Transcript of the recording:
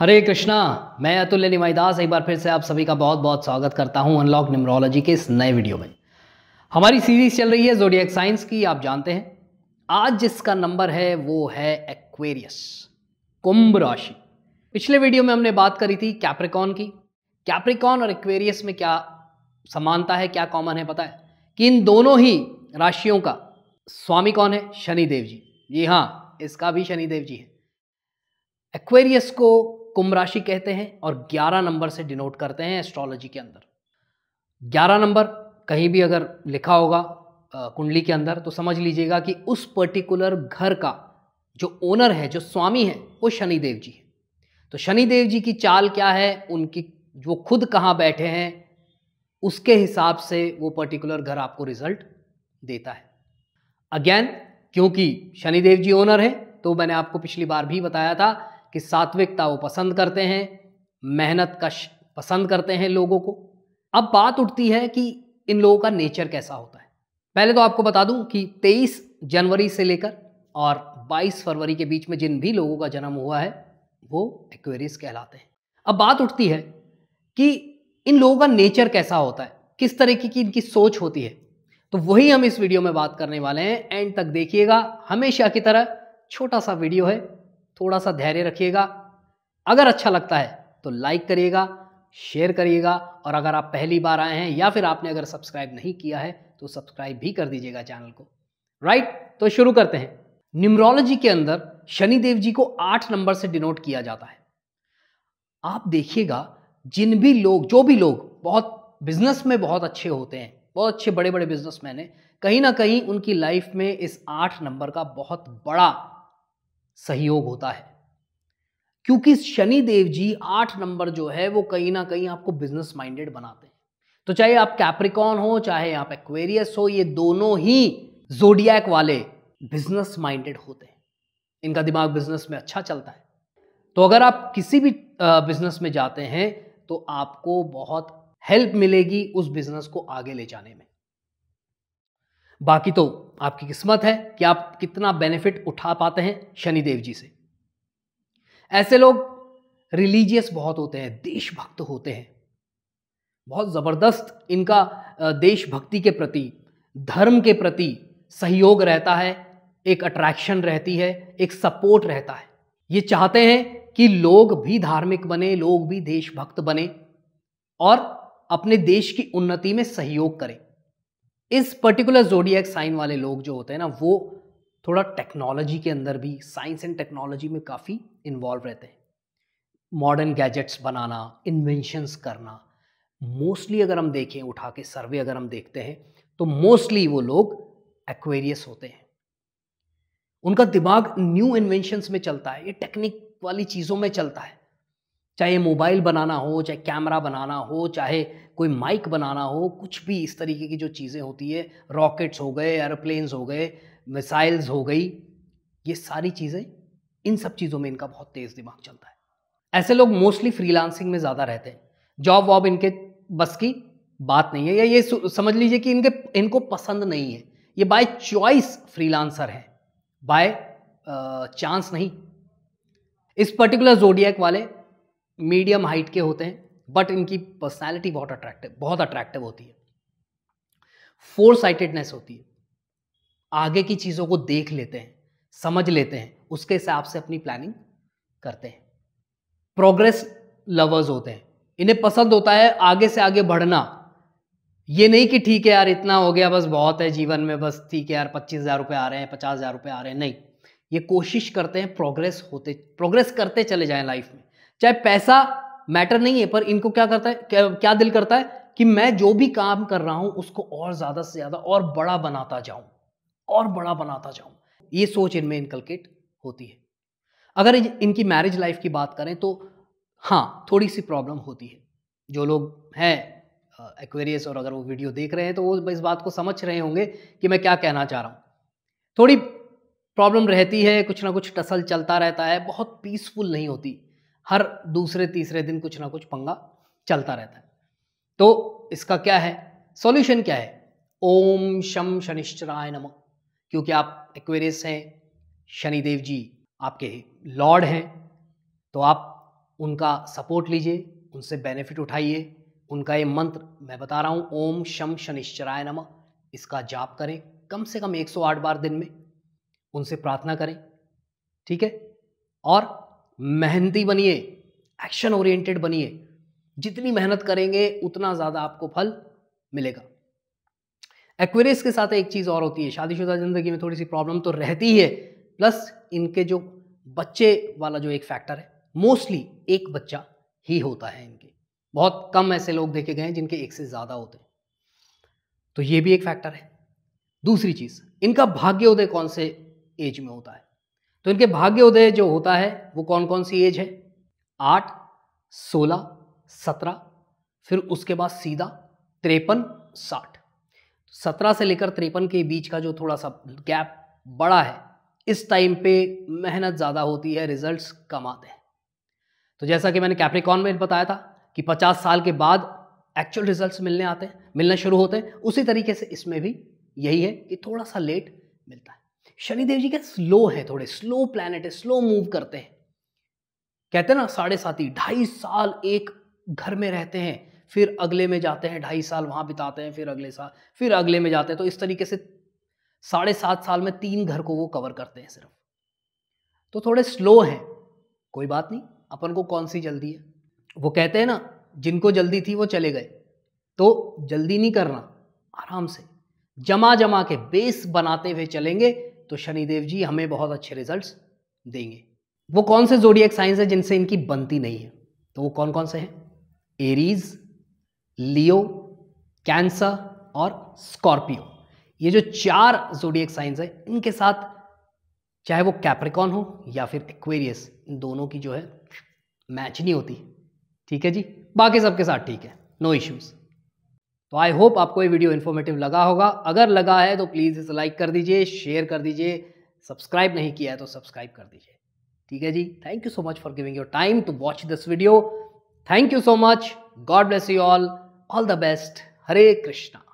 हरे कृष्णा मैं अतुल्य निमाईदास एक बार फिर से आप सभी का बहुत बहुत स्वागत करता हूं अनलॉक न्यूमरोलॉजी के इस नए वीडियो में हमारी सीरीज चल रही है जोडियक साइंस की आप जानते हैं आज जिसका नंबर है वो है एक्वेरियस कुंभ राशि पिछले वीडियो में हमने बात करी थी कैप्रिकॉन की कैप्रिकॉन और एक्वेरियस में क्या समानता है क्या कॉमन है पता है कि इन दोनों ही राशियों का स्वामी कौन है शनिदेव जी जी हाँ इसका भी शनिदेव जी है एक्वेरियस को कुंभ राशि कहते हैं और 11 नंबर से डिनोट करते हैं एस्ट्रोलॉजी के अंदर 11 नंबर कहीं भी अगर लिखा होगा कुंडली के अंदर तो समझ लीजिएगा कि उस पर्टिकुलर घर का जो ओनर है जो स्वामी है वो शनिदेव जी है तो शनिदेव जी की चाल क्या है उनकी वो खुद कहाँ बैठे हैं उसके हिसाब से वो पर्टिकुलर घर आपको रिजल्ट देता है अगेन क्योंकि शनिदेव जी ओनर हैं तो मैंने आपको पिछली बार भी बताया था कि सात्विकता वो पसंद करते हैं मेहनत कश पसंद करते हैं लोगों को अब बात उठती है कि इन लोगों का नेचर कैसा होता है पहले तो आपको बता दूं कि 23 जनवरी से लेकर और 22 फरवरी के बीच में जिन भी लोगों का जन्म हुआ है वो एक्वेरियस कहलाते हैं अब बात उठती है कि इन लोगों का नेचर कैसा होता है किस तरीके की इनकी सोच होती है तो वही हम इस वीडियो में बात करने वाले हैं एंड तक देखिएगा हमेशा की तरह छोटा सा वीडियो है थोड़ा सा धैर्य रखिएगा अगर अच्छा लगता है तो लाइक करिएगा शेयर करिएगा और अगर आप पहली बार आए हैं या फिर आपने अगर सब्सक्राइब नहीं किया है तो सब्सक्राइब भी कर दीजिएगा चैनल को राइट तो शुरू करते हैं न्यूमरोलॉजी के अंदर शनिदेव जी को आठ नंबर से डिनोट किया जाता है आप देखिएगा जिन भी लोग जो भी लोग बहुत बिजनेस में बहुत अच्छे होते हैं बहुत अच्छे बड़े बड़े बिजनेसमैन हैं कहीं ना कहीं उनकी लाइफ में इस आठ नंबर का बहुत बड़ा सहयोग होता है क्योंकि शनि देव जी आठ नंबर जो है वो कहीं ना कहीं आपको बिजनेस माइंडेड बनाते हैं तो चाहे आप कैप्रिकॉन हो चाहे आप एक्वेरियस हो ये दोनों ही जोडियाक वाले बिजनेस माइंडेड होते हैं इनका दिमाग बिजनेस में अच्छा चलता है तो अगर आप किसी भी बिजनेस में जाते हैं तो आपको बहुत हेल्प मिलेगी उस बिजनेस को आगे ले जाने में बाकी तो आपकी किस्मत है कि आप कितना बेनिफिट उठा पाते हैं शनिदेव जी से ऐसे लोग रिलीजियस बहुत होते हैं देशभक्त होते हैं बहुत ज़बरदस्त इनका देशभक्ति के प्रति धर्म के प्रति सहयोग रहता है एक अट्रैक्शन रहती है एक सपोर्ट रहता है ये चाहते हैं कि लोग भी धार्मिक बने लोग भी देशभक्त बने और अपने देश की उन्नति में सहयोग करें इस पर्टिकुलर जोडियक साइन वाले लोग जो होते हैं ना वो थोड़ा टेक्नोलॉजी के अंदर भी साइंस एंड टेक्नोलॉजी में काफ़ी इन्वॉल्व रहते हैं मॉडर्न गैजेट्स बनाना इन्वेंशंस करना मोस्टली अगर हम देखें उठा के सर्वे अगर हम देखते हैं तो मोस्टली वो लोग एक्वेरियस होते हैं उनका दिमाग न्यू इन्वेंशंस में चलता है ये टेक्निक वाली चीज़ों में चलता है चाहे मोबाइल बनाना हो चाहे कैमरा बनाना हो चाहे कोई माइक बनाना हो कुछ भी इस तरीके की जो चीज़ें होती है रॉकेट्स हो गए एरोप्लेन्स हो गए मिसाइल्स हो गई ये सारी चीज़ें इन सब चीज़ों में इनका बहुत तेज़ दिमाग चलता है ऐसे लोग मोस्टली फ्रीलांसिंग में ज़्यादा रहते हैं जॉब वॉब इनके बस की बात नहीं है या ये समझ लीजिए कि इनके इनको पसंद नहीं है ये बाय चॉइस फ्रीलांसर है बाय चांस नहीं इस पर्टिकुलर जोडियक वाले मीडियम हाइट के होते हैं बट इनकी पर्सनैलिटी बहुत अट्रैक्टिव बहुत अट्रैक्टिव होती है फोर साइटेडनेस होती है आगे की चीज़ों को देख लेते हैं समझ लेते हैं उसके हिसाब से अपनी प्लानिंग करते हैं प्रोग्रेस लवर्स होते हैं इन्हें पसंद होता है आगे से आगे बढ़ना ये नहीं कि ठीक है यार इतना हो गया बस बहुत है जीवन में बस ठीक है यार पच्चीस हज़ार रुपये आ रहे हैं पचास हज़ार रुपये आ रहे हैं नहीं ये कोशिश करते हैं प्रोग्रेस होते प्रोग्रेस करते चले जाएं लाइफ में चाहे पैसा मैटर नहीं है पर इनको क्या करता है क्या, क्या दिल करता है कि मैं जो भी काम कर रहा हूं उसको और ज़्यादा से ज़्यादा और बड़ा बनाता जाऊं और बड़ा बनाता जाऊं ये सोच इनमें इनकलकेट होती है अगर इनकी मैरिज लाइफ की बात करें तो हाँ थोड़ी सी प्रॉब्लम होती है जो लोग हैं एक्वेरियस और अगर वो वीडियो देख रहे हैं तो वो इस बात को समझ रहे होंगे कि मैं क्या कहना चाह रहा हूँ थोड़ी प्रॉब्लम रहती है कुछ ना कुछ टसल चलता रहता है बहुत पीसफुल नहीं होती हर दूसरे तीसरे दिन कुछ ना कुछ पंगा चलता रहता है तो इसका क्या है सॉल्यूशन क्या है ओम शम शनिश्चराय नम क्योंकि आप एक्वेरियस हैं शनिदेव जी आपके लॉर्ड हैं तो आप उनका सपोर्ट लीजिए उनसे बेनिफिट उठाइए उनका ये मंत्र मैं बता रहा हूँ ओम शम शनिश्चराय नम इसका जाप करें कम से कम 108 बार दिन में उनसे प्रार्थना करें ठीक है और मेहनती बनिए एक्शन ओरिएंटेड बनिए जितनी मेहनत करेंगे उतना ज़्यादा आपको फल मिलेगा एक्वेरियस के साथ एक चीज़ और होती है शादीशुदा ज़िंदगी में थोड़ी सी प्रॉब्लम तो रहती ही है प्लस इनके जो बच्चे वाला जो एक फैक्टर है मोस्टली एक बच्चा ही होता है इनके बहुत कम ऐसे लोग देखे गए हैं जिनके एक से ज़्यादा होते हैं तो ये भी एक फैक्टर है दूसरी चीज़ इनका भाग्योदय कौन से एज में होता है तो इनके भाग्य उदय जो होता है वो कौन कौन सी एज है आठ सोलह सत्रह फिर उसके बाद सीधा त्रेपन साठ तो सत्रह से लेकर त्रेपन के बीच का जो थोड़ा सा गैप बड़ा है इस टाइम पे मेहनत ज़्यादा होती है रिजल्ट्स कम आते हैं तो जैसा कि मैंने कैप्रिकॉन में बताया था कि 50 साल के बाद एक्चुअल रिजल्ट्स मिलने आते हैं मिलना शुरू होते हैं उसी तरीके से इसमें भी यही है कि थोड़ा सा लेट मिलता है शनिदेव जी क्या स्लो है थोड़े स्लो प्लानट है स्लो मूव करते हैं कहते हैं ना साढ़े साथी ढाई साल एक घर में रहते हैं फिर अगले में जाते हैं ढाई साल वहाँ बिताते हैं फिर अगले साल फिर अगले में जाते हैं तो इस तरीके से साढ़े सात साल में तीन घर को वो कवर करते हैं सिर्फ तो थोड़े स्लो हैं कोई बात नहीं अपन को कौन सी जल्दी है वो कहते हैं ना जिनको जल्दी थी वो चले गए तो जल्दी नहीं करना आराम से जमा जमा के बेस बनाते हुए चलेंगे तो शनिदेव जी हमें बहुत अच्छे रिजल्ट्स देंगे वो कौन से जोडियक साइंस है जिनसे इनकी बनती नहीं है तो वो कौन कौन से हैं एरीज लियो कैंसर और स्कॉर्पियो ये जो चार जोडियक साइंस है इनके साथ चाहे वो कैप्रिकॉन हो या फिर एक्वेरियस इन दोनों की जो है मैच नहीं होती ठीक है जी बाकी सबके साथ ठीक है नो इश्यूज़ तो आई होप आपको ये वीडियो इन्फॉर्मेटिव लगा होगा अगर लगा है तो प्लीज़ इसे लाइक कर दीजिए शेयर कर दीजिए सब्सक्राइब नहीं किया है तो सब्सक्राइब कर दीजिए ठीक है जी thank you so much for giving your time to watch this video thank you so much God bless you all all the best Hare Krishna